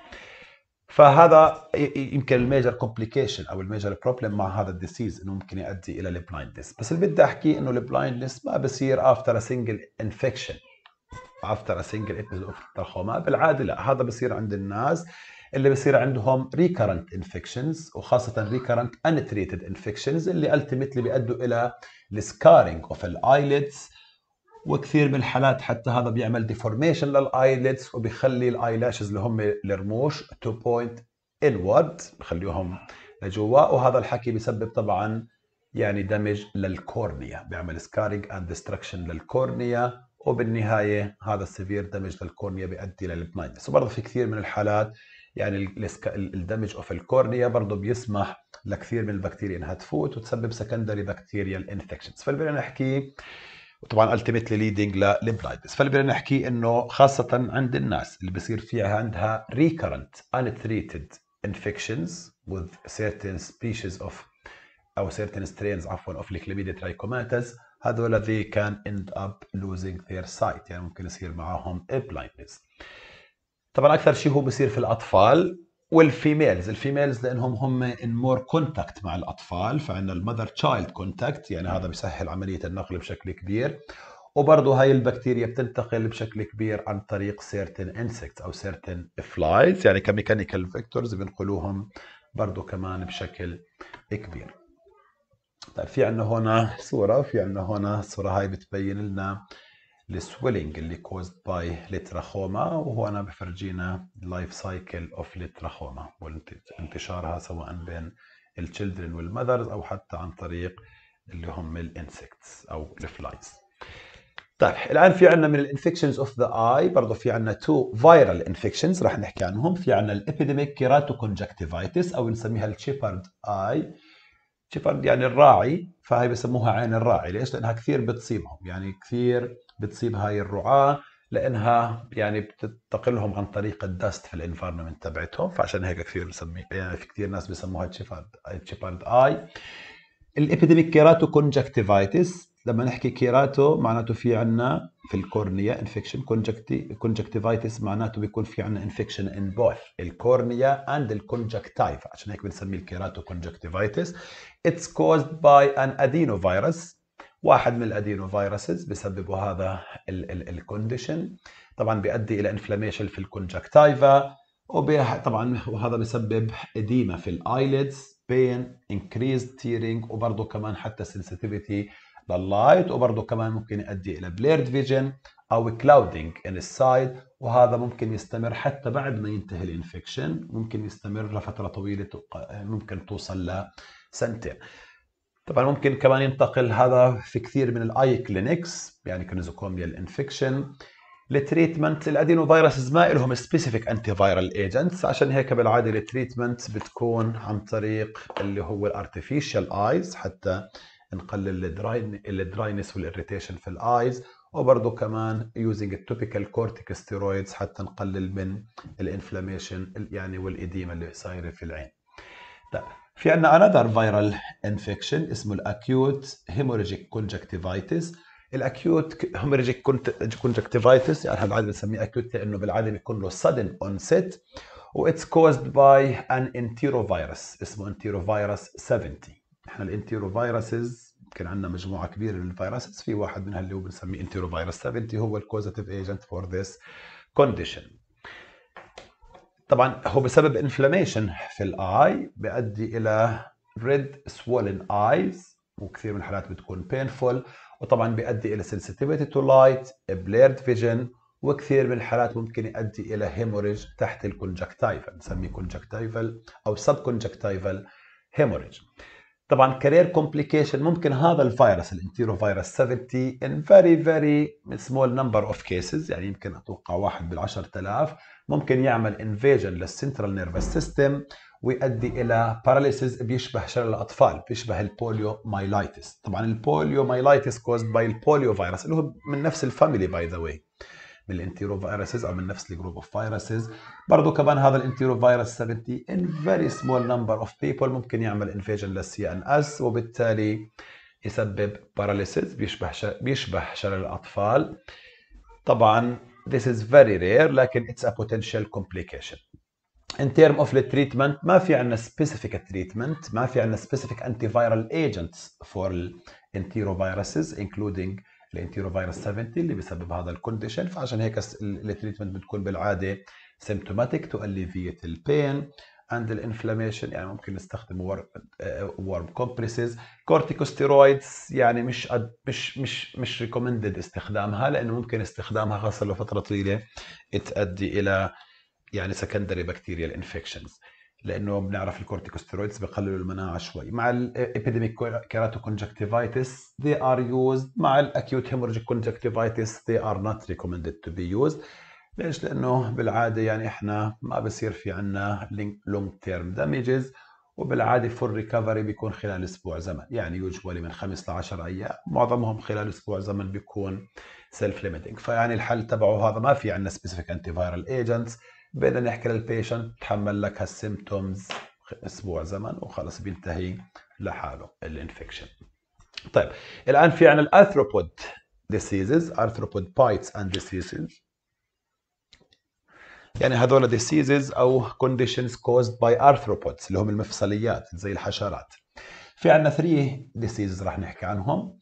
فهذا يمكن الميجر كومبليكيشن او الميجر بروبلم مع هذا الديسيز انه ممكن يؤدي الى البلايندنس بس اللي بدي احكيه انه البلايندنس ما بصير افتر ا سنجل انفكشن افتر ا سنجل ابيزود اوف تراخوما بالعاده لا هذا بصير عند الناس اللي بصير عندهم ريكرنت انفكشنز وخاصه ريكرنت انتريتد انفكشنز اللي التيمتلي بيؤدوا الى السكارينج اوف الايلتس وكثير من الحالات حتى هذا بيعمل ديفورميشن للايلتس وبيخلي الايلاشز اللي هم الرموش تو بوينت انورد بخليهم لجوا وهذا الحكي بيسبب طبعا يعني دمج للكورنيا بيعمل سكارينج اند ديستركشن للكورنيا وبالنهايه هذا السيفير دمج للكورنيا بيؤدي للبلايندنس وبرضه في كثير من الحالات يعني الدمج اوف الكورنيا برضه بيسمح لكثير من البكتيريا انها تفوت وتسبب سكندري بكتيريال انفكشنز فبدنا نحكي وطبعا التيميتلي ليدنج للبلايدس فبدنا نحكي انه خاصه عند الناس اللي بصير فيها عندها ريكرنت untreated infections with certain species of او certain strains عفوا of الكليميديا ترايكوماتاز هذول they can end up losing their sight يعني ممكن يصير معاهم بلايندنس طبعا اكثر شيء هو بصير في الاطفال والفيميلز الفيميلز لانهم هم ان مور كونتاكت مع الاطفال فعندنا المذر تشايلد كونتاكت يعني هذا بيسهل عمليه النقل بشكل كبير وبرضه هاي البكتيريا بتنتقل بشكل كبير عن طريق سيرتن انسكتس او سيرتن فلايز يعني كميكانيكال فيكتورز بنقلوهم برضه كمان بشكل كبير طيب في عندنا هنا صوره في عندنا هنا صوره هاي بتبين لنا السويلنج اللي كوزد باي التراخوما وهو انا بفرجينا اللايف سايكل اوف التراخوما وانتشارها سواء بين التشلدرن والمذرز او حتى عن طريق اللي هم الانسكتس او الفلايز طيب الان في عندنا من الانفكشنز اوف ذا اي برضه في عندنا تو فايرال انفكشنز راح نحكي عنهم في عندنا الابيديميك كيراتو كونجكتيفايتس او نسميها التشيبرد اي تشيبرد يعني الراعي فهي بسموها عين الراعي ليش؟ لانها كثير بتصيبهم يعني كثير بتصيب هاي الرعاه لانها يعني بتنتقلهم عن طريق الدست في الانفايرمنت تبعتهم فعشان هيك كثير بنسميه يعني في كثير ناس بسموها تشيبارد تشيبارد اي الابيديميك كيراتو كونجكتيفايتس لما نحكي كيراتو معناته في عنا في الكورنيا انفكشن كونجكتيفايتس معناته بيكون في عنا انفكشن ان بوث الكورنيا اند الكونجكتيف عشان هيك بنسميه الكيراتو كونجكتيفايتس اتس كوزد باي ان ادينو فيروس واحد من الادينوفيروسز بسببوا هذا الكونديشن طبعا بيؤدي الى انفلاميشن في الكونجكتيفا وطبعا وهذا بسبب اديما في الايليدز بين انكريز تيرينج وبرضه كمان حتى سنسيتيفيتي لللايت وبرضه كمان ممكن يؤدي الى بليرد فيجن او كلاودنج ان السايد وهذا ممكن يستمر حتى بعد ما ينتهي الانفكشن ممكن يستمر لفتره طويله ممكن توصل لسنتين طبعا ممكن كمان ينتقل هذا في كثير من الاي كلينكس يعني كنزوكوميال انفكشن التريتمنت للادينو ما لهم سبيسيفيك انتي فايرال ايجنتس عشان هيك بالعاده التريتمنت بتكون عن طريق اللي هو الارتفيشال ايز حتى نقلل الدراينس والاريتيشن في الايز وبرضه كمان يوزنج التوبيكال كورتيك ستيرويدز حتى نقلل من الانفلاميشن يعني والاديمه اللي صايره في العين طيب في عندنا another viral infection اسمه الاكيوت هيموريجيك كونجكتيفايتس الاكيوت هيموريجيك conjunctivitis يعني هذا العاده بنسميه اكيوت لانه بالعاده بيكون له sudden onset it's caused by an enterovirus اسمه enterovirus 70 احنا الانتيروفيروسز يمكن عندنا مجموعه كبيره من الفيروسز في واحد منها اللي هو بنسميه انتيروفيروس 70 هو الكوزاتيف ايجنت فور ذس كونديشن طبعا هو بسبب انفلاميشن في الاي بيؤدي الى ريد سوولن ايز وكثير من الحالات بتكون بينفول وطبعا بيؤدي الى sensitivity تو لايت بليرد فيجن وكثير من الحالات ممكن يؤدي الى هيموريج تحت الكونجكتايفل نسميه كونجكتايفل او سب كونجكتايفل هيموريج طبعا كارير كومبليكيشن ممكن هذا الفيروس الانتيرو فيروس 70 in very very small number of cases يعني يمكن اتوقع واحد بال 10000 ممكن يعمل انفيجن للسنترال نيرفس سيستم ويؤدي الى باراليسيس بيشبه شلل الاطفال بيشبه البوليو مايلايتس طبعا البوليو مايلايتس كوزد باي البوليو فيروس اللي هو من نفس الفاميلي باي ذا واي من الانتيرو فيروسز او من نفس الجروب اوف فيروسز برضه كمان هذا الانتيرو فيروس 70 ان فيري سمول نمبر اوف بيبل ممكن يعمل انفيجن للسي ان اس وبالتالي يسبب باراليسيس بيشبه شلل بيشبه شلل الاطفال طبعا This is very rare لكن it's a potential complication. In term of the treatment ما في عندنا specific treatment ما في عندنا specific antiviral agents for enteroviruses including enterovirus 70 اللي بسبب هذا الكونديشن فعشان هيك التريتمنت بتكون بالعاده symptomatic to alleviate pain. اند الانفلاميشن يعني ممكن نستخدم وارم كومبريسز كورتيكوستيرويدز يعني مش مش مش مش ريكومندد استخدامها لانه ممكن استخدامها خاصه لفتره طويله تؤدي الى يعني سكندري بكتيريال انفكشنز لانه بنعرف الكورتيكوستيرويدز بقللوا المناعه شوي مع الابيديميك كونجكتيفايتس they are used مع الاكيوت هيموراجيك كونجكتيفايتس they are not recommended to be used ليش؟ لأنه بالعادة يعني إحنا ما بصير في عنا لونج تيرم دامجز وبالعادة فول ريكفري بيكون خلال أسبوع زمن يعني يوجوالي من خمس ل 10 أيام معظمهم خلال أسبوع زمن بيكون سيلف ليميتنج فيعني الحل تبعه هذا ما في عندنا سبيسيفيك انتي فايرال ايجنتس بدنا نحكي للبيشنت تحمل لك هالسيمتومز اسبوع زمن وخلص بينتهي لحاله الانفكشن طيب الان في عندنا الاثروبود ديسيزز ارثروبود بايتس اند ديسيزز يعني هذول ديسيزز او كونديشنز كوزد باي ارثروبودز اللي هم المفصليات زي الحشرات في عندنا 3 ديسيزز راح نحكي عنهم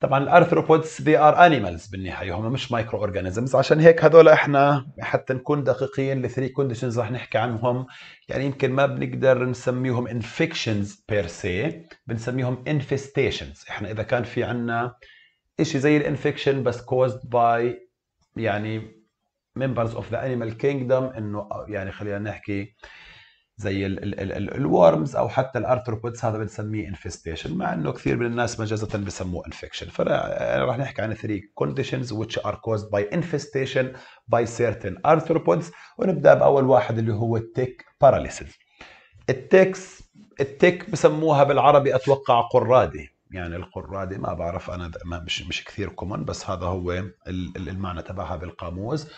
طبعا الارثروبودز ذي ار انيمالز بالنهايه هم مش مايكرو اورجانيزمز عشان هيك هذول احنا حتى نكون دقيقين الثري كونديشنز رح نحكي عنهم يعني يمكن ما بنقدر نسميهم انفكشنز بير سي بنسميهم انفستيشنز احنا اذا كان في عندنا شيء زي الانفكشن بس كوزد باي يعني ممبرز اوف ذا انيمال كينجدم انه يعني خلينا نحكي زي الورمز او حتى الارثروبودز هذا بنسميه انفستيشن مع انه كثير من الناس مجازة بسموه انفكشن فراح نحكي عن ثري كونديشنز which ار كوزد باي انفستيشن باي سيرتن ارثروبودز ونبدا باول واحد اللي هو التيك باراليسز التيكس التيك بسموها بالعربي اتوقع قرادي يعني القرادي ما بعرف انا مش مش كثير كومن بس هذا هو المعنى تبعها بالقاموس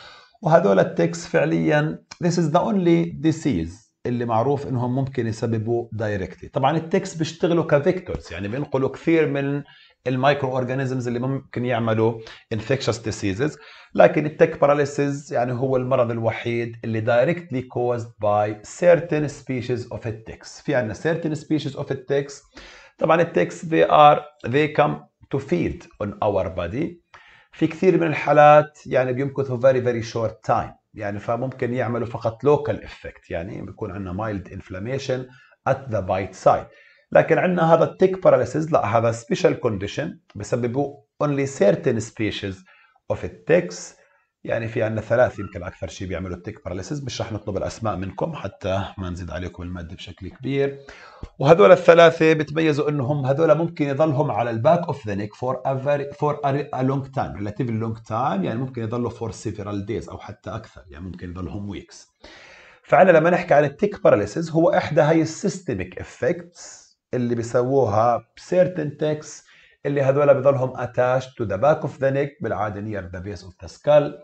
وهذول التكس فعليا this is the only disease اللي معروف انهم ممكن يسببوا دايركتلي طبعا التكس بيشتغلوا كفيكتورز يعني بينقلوا كثير من المايكرو اورجانيزمز اللي ممكن يعملوا انفكشس ديسيزز لكن التك باراليسيز يعني هو المرض الوحيد اللي دايركتلي كوزد باي certain سبيشيز اوف التكس في عندنا certain سبيشيز اوف التكس طبعا التكس they are they come to feed on our body في كثير من الحالات يعني بيمكثوا فيري فيري شورت تايم يعني فممكن يعملوا فقط لوكال افكت يعني بيكون عندنا مايلد انفلاميشن ات ذا بايت سايد لكن عندنا هذا التيك باراليسيز لا هذا سبيشال كونديشن بسببه اونلي certain سبيشيز اوف التكس يعني في عندنا ثلاث يمكن اكثر شيء بيعملوا التيك باراليسيس مش رح نطلب الاسماء منكم حتى ما نزيد عليكم الماده بشكل كبير وهذول الثلاثه بتميزوا انهم هذول ممكن يضلهم على الباك اوف ذا نيك فور فور ا لونج تايم ريلاتيف لونج تايم يعني ممكن يضلوا فور سيفيرال دايز او حتى اكثر يعني ممكن يضلهم ويكس فعنا لما نحكي عن التيك باراليسيس هو احدى هاي السيستميك افكتس اللي بيسووها بسيرتن تكس اللي هذول بضلهم اتاش تو ذا باك اوف ذا نيك بالعاده نير ذا بيس اوف ذا سكال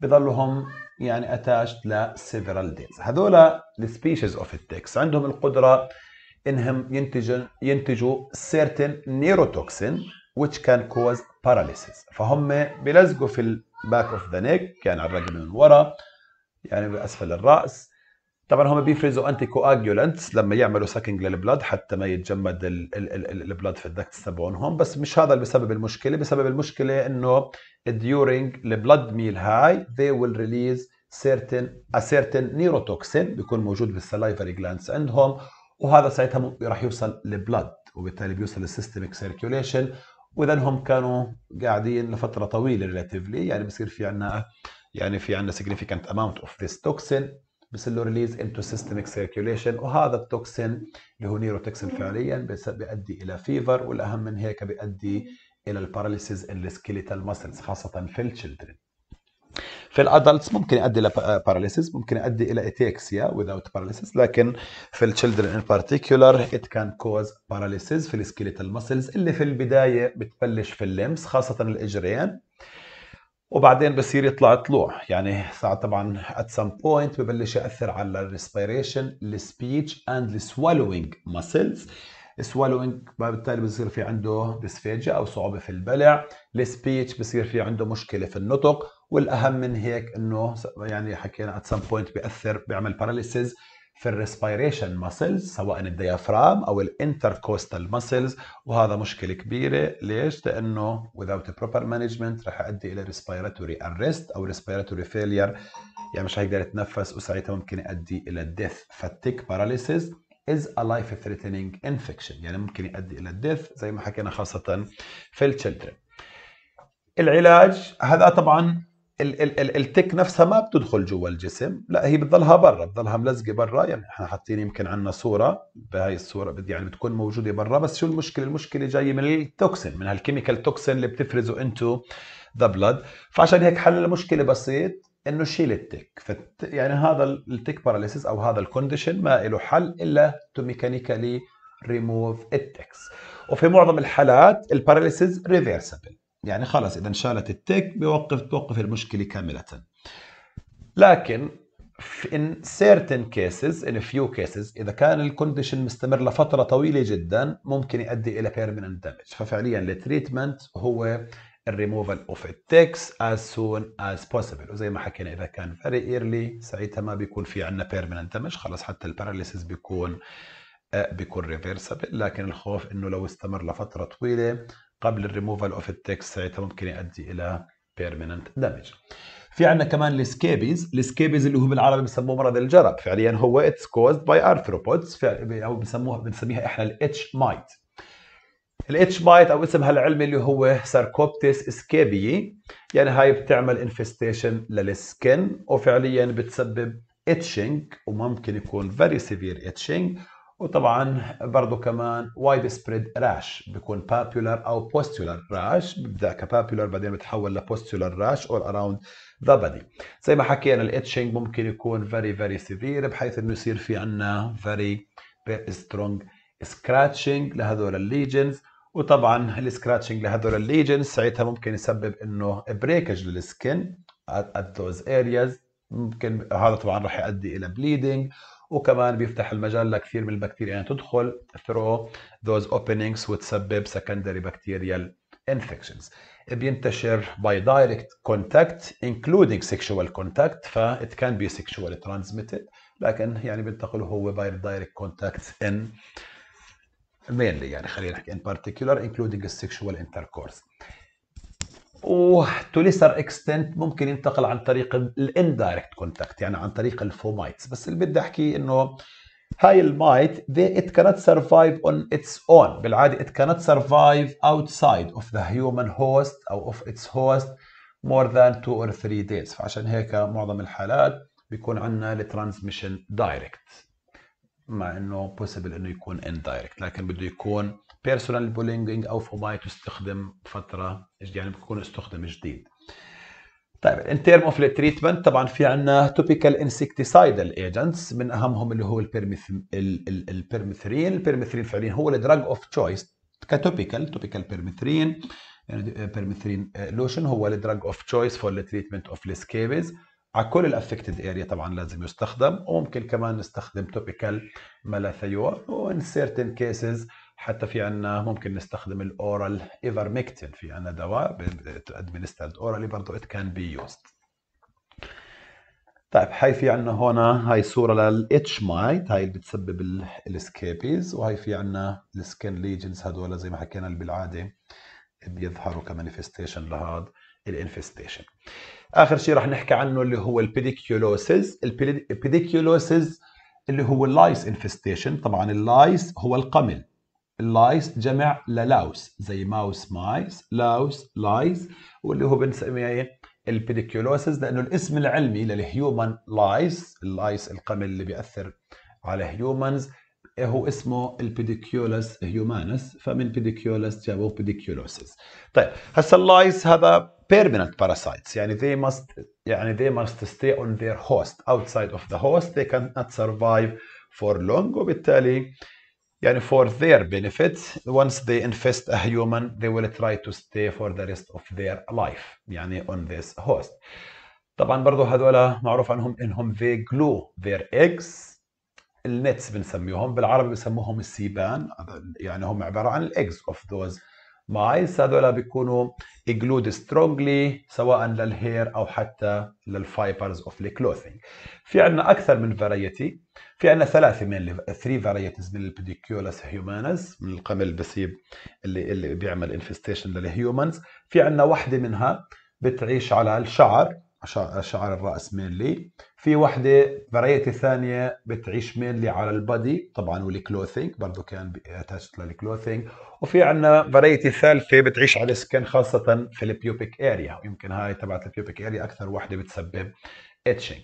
بضلهم يعني اتاش لسيفرال ديز هذول السبيشيز اوف التكس عندهم القدره انهم ينتج ينتجوا سيرتن نيروتوكسين which can cause paralysis فهم بيلزقوا في الباك اوف ذا نيك يعني على الرقبه من ورا يعني باسفل الراس طبعا هم بيفرزوا انتي كواجولانتس لما يعملوا ساكنج للبلاد حتى ما يتجمد البلاد في الدكتس تبعونهم بس مش هذا اللي بسبب المشكله بسبب المشكله انه during البلاد ميل هاي they will release certain a certain neurotoxin بيكون موجود بالسلايفري جلاندز عندهم وهذا ساعتها راح يوصل للبلاد وبالتالي بيوصل للسيستميك سيركيوليشن واذا هم كانوا قاعدين لفتره طويله ريلاتيفلي يعني بصير في عندنا يعني في عندنا significant amount of this toxin بصير له ريليز انتو سيستميك سيركيوليشن وهذا التوكسين اللي هو نيروتوكسين فعليا بيؤدي الى فيفر والاهم من هيك بيؤدي الى الباراليسيز ان السكيليتال ماسلز خاصه في التشلدرن في الادلتس ممكن يؤدي الى باراليسيز ممكن يؤدي الى اتيكسيا without باراليسيز لكن في التشلدرن ان بارتيكولر ات كان كوز باراليسيز في السكيليتال ماسلز اللي في البدايه بتبلش في اللمس خاصه الاجرين وبعدين بصير يطلع طلوع يعني ساعة طبعا at some point ببلش ياثر على الريسبيريشن السبيتش اند swallowing ماسلز swallowing بالتالي بصير في عنده dysphagia او صعوبه في البلع السبيتش بصير في عنده مشكله في النطق والاهم من هيك انه يعني حكينا at some point بياثر بيعمل paralysis في الريسبيريشن ماسلز سواء الديافرام او الانتركوستال ماسلز وهذا مشكله كبيره ليش؟ لانه without proper management رح يؤدي الى respiratory arrest او respiratory failure يعني مش هيقدر يتنفس وساعتها ممكن يؤدي الى death fatigue paralysis is a life threatening infection يعني ممكن يؤدي الى death زي ما حكينا خاصه في الشلدرن العلاج هذا طبعا ال ال ال التك نفسها ما بتدخل جوا الجسم لا هي بتضلها برا بتضلها ملزقه برا يعني احنا حاطين يمكن عندنا صوره بهاي الصوره بدي يعني بتكون موجوده برا بس شو المشكله المشكله جايه من التوكسين من هالكيميكال توكسين اللي بتفرزه انتو ذا بلاد فعشان هيك حل المشكله بسيط انه شيل التك فت يعني هذا التك باراليسيس او هذا الكونديشن ما له حل الا تو ميكانيكالي ريموف التكس وفي معظم الحالات الباراليسيس ريفيرسبل يعني خلص اذا انشالت التك بوقف توقف المشكله كامله لكن in certain cases in a few cases اذا كان الكونديشن مستمر لفتره طويله جدا ممكن يؤدي الى permanent damage ففعليا التريتمنت هو الريموفال اوف التكس از سون از possible وزي ما حكينا اذا كان very early ساعتها ما بيكون في عندنا permanent damage خلص حتى الباراليسيس بيكون آه، بيكون ريفيرسبل لكن الخوف انه لو استمر لفتره طويله قبل الريموفال اوف التكست ساعتها ممكن يؤدي الى بيرمننت دامج في عندنا كمان السكيبيز السكيبيز اللي هو بالعربي بسموه مرض الجرب فعليا هو اتس كوزد باي ارثروبودز او بسموها بنسميها احنا الاتش مايت الاتش مايت او اسمها العلمي اللي هو ساركوبتس اسكيبي يعني هاي بتعمل انفستيشن للسكن وفعليا بتسبب اتشنج وممكن يكون فيري سيفير اتشنج وطبعا برضه كمان وايد سبريد راش بيكون بابيولار او بوستولار راش ببدا كبابيولار بعدين بتحول لبوستولار راش اول اراوند ذا بدي زي ما حكينا الاتشنج ممكن يكون فيري فيري سيفير بحيث انه يصير في عندنا فيري سترونج سكراتشنج لهذول الليجنز وطبعا السكراتشنج لهذول الليجنز ساعتها ممكن يسبب انه بريكج للسكن ات ذوز ارياز ممكن هذا طبعا راح يؤدي الى بليدنج وكمان بيفتح المجال لكثير من البكتيريا يعني تدخل through those openings وتسبب secondary bacterial infections بينتشر by direct contact including sexual contact ف it can be sexually transmitted لكن يعني بينتقل هو by direct contact in mainly يعني خلينا نحكي in particular including sexual intercourse وتو ليسر اكستنت ممكن ينتقل عن طريق الاندايركت كونتاكت يعني عن طريق الفومايتس بس اللي بدي احكيه انه هاي المايت they, it cannot survive on its own بالعاده it cannot survive outside of the human host او of its host more than two or three days فعشان هيك معظم الحالات بيكون عندنا الترانسميشن دايركت مع انه possible انه يكون indirect لكن بده يكون بيرسونال بولينجينج او فومايت تستخدم فتره يعني بكون استخدم جديد طيب ان تيرم اوف التريتمنت طبعا في عندنا توبيكال انسكتيسايدال ايجنتس من اهمهم اللي هو البيرميثرين البيرميثرين فعليا هو الدراج اوف تشويس كتوبيكال توبيكال بيرميثرين بيرميثرين لوشن هو الدراج اوف تشويس فور التريتمنت اوف السكيبز على كل الافكتد اريا طبعا لازم يستخدم وممكن كمان نستخدم توبيكال مالاثيون وان سيرتن كيسز حتى في عنا ممكن نستخدم الاورال ايفرمكتين في عنا دواء ادمنسترد اورالي برضه ات كان بي يوزد طيب هاي في عنا هون هاي صورة للاتش مايت هاي اللي بتسبب السكيبيز وهاي في عنا السكن ليجنز هدول زي ما حكينا اللي بالعادة بيظهروا كمانيفستيشن لهذا الانفستيشن اخر شيء رح نحكي عنه اللي هو البيديكيولوسيز البيديكيولوسيز اللي هو اللايس انفستيشن طبعا اللايس هو القمل اللايس جمع للاوس زي ماوس مايس لاوس لايز واللي هو بنسميه ايه البيديكيولوسيس لانه الاسم العلمي للهيومن لايس اللايس القمل اللي بياثر على هيومنز هو اسمه البيديكيولس هيومانس فمن بيديكيولس جابوه بيديكيولوسيس طيب هسا اللايس هذا permanent parasites يعني they must يعني they must stay on their host outside of the host they cannot survive for long وبالتالي يعني for their benefits once they infest a human they will try to stay for the rest of their life يعني on this host طبعا برضو هذولا معروف عنهم انهم they glue their eggs النتس بنسميهم بالعربي بسموهم السيبان يعني هم عباره عن الايجز اوف ذوز مايس هذول بيكونوا جلود سترونجلي سواء للهير او حتى للفايبرز اوف الكلوثينج في عندنا اكثر من فاريتي في عندنا ثلاثه من 3 فاريتيز من البيديكيولاس هيومانز من القمل البسيب اللي اللي بيعمل انفستيشن للهيومنز في عندنا واحده منها بتعيش على الشعر شعر الراس مينلي في وحده فرايتي ثانيه بتعيش مينلي على البادي طبعا والكلوثينج برضه كان اتاتشد للكلوثينج وفي عندنا فرايتي ثالثه بتعيش على السكن خاصه في البيوبيك اريا ويمكن هاي تبعت البيوبيك اريا اكثر وحده بتسبب اتشنج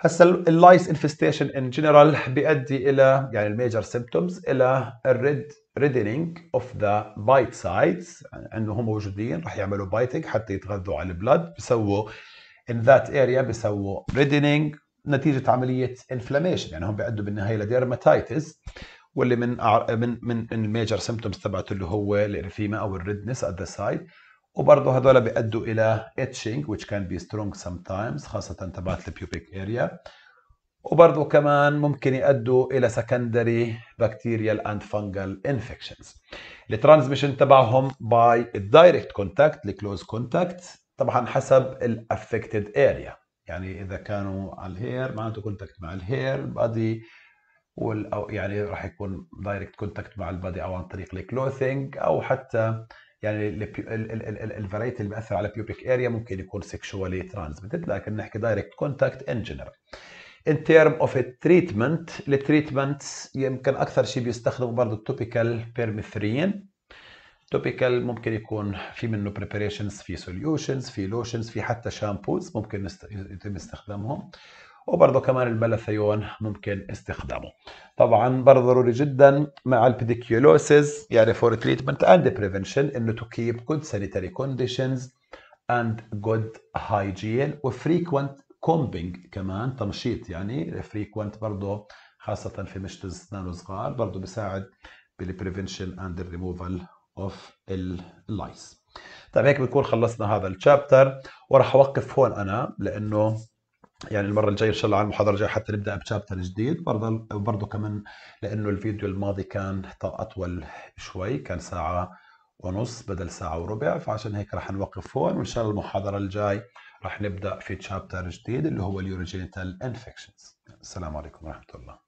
هسا اللايس انفستيشن ان جنرال بيؤدي الى يعني الميجر سيمبتومز الى الريد ريدنينج اوف ذا بايت سايدز انه هم موجودين رح يعملوا بايتنج حتى يتغذوا على البلد بسووا in that area بيسووا reddening نتيجه عمليه inflammation يعني هم بيعدوا بالنهايه لديرماتايتس واللي من من من الميجر سيمبتومز تبعته اللي هو الاريثيما او الريدنس ات ذا سايد وبرضه هذول بيأدوا الى itching which can be strong sometimes خاصه تبعت البيوبيك اريا وبرضه كمان ممكن يؤدوا الى سكندري بكتيريال اند فانجل انفكشنز الترانزميشن تبعهم باي الدايركت كونتاكت الكلوز كونتاكت طبعا حسب الافكتد اريا يعني اذا كانوا على الهير معناته كونتاكت مع الهير البادي وال أو يعني راح يكون دايركت كونتاكت مع البادي او عن طريق الكلوثينج او حتى يعني الفاريتي اللي بياثر على بيوبيك اريا ممكن يكون سيكشوالي ترانسميتد لكن نحكي دايركت كونتاكت ان جنرال ان تيرم اوف التريتمنت التريتمنت يمكن اكثر شيء بيستخدموا برضه التوبيكال بيرميثرين توبيكال ممكن يكون في منه بريباريشنز في سوليوشنز في لوشنز في حتى شامبوز ممكن يتم استخدامهم وبرضه كمان البلاثيون ممكن استخدامه طبعا برضه ضروري جدا مع البيديكيولوسيس يعني فور تريتمنت اند بريفنشن انه تو كيب جود سانيتري كونديشنز اند جود هايجين وفريكوينت كومبينج كمان تنشيط يعني فريكوينت برضه خاصه في مشط الاسنان الصغار برضه بيساعد بالبريفنشن اند الريموفال اوف اللايس طيب هيك بنكون خلصنا هذا الشابتر وراح اوقف هون انا لانه يعني المره الجايه ان شاء الله على المحاضره الجايه حتى نبدا بشابتر جديد برضه برضه كمان لانه الفيديو الماضي كان اطول شوي كان ساعه ونص بدل ساعه وربع فعشان هيك راح نوقف هون وان شاء الله المحاضره الجاي راح نبدا في تشابتر جديد اللي هو اليوريجينيتال انفكشنز السلام عليكم ورحمه الله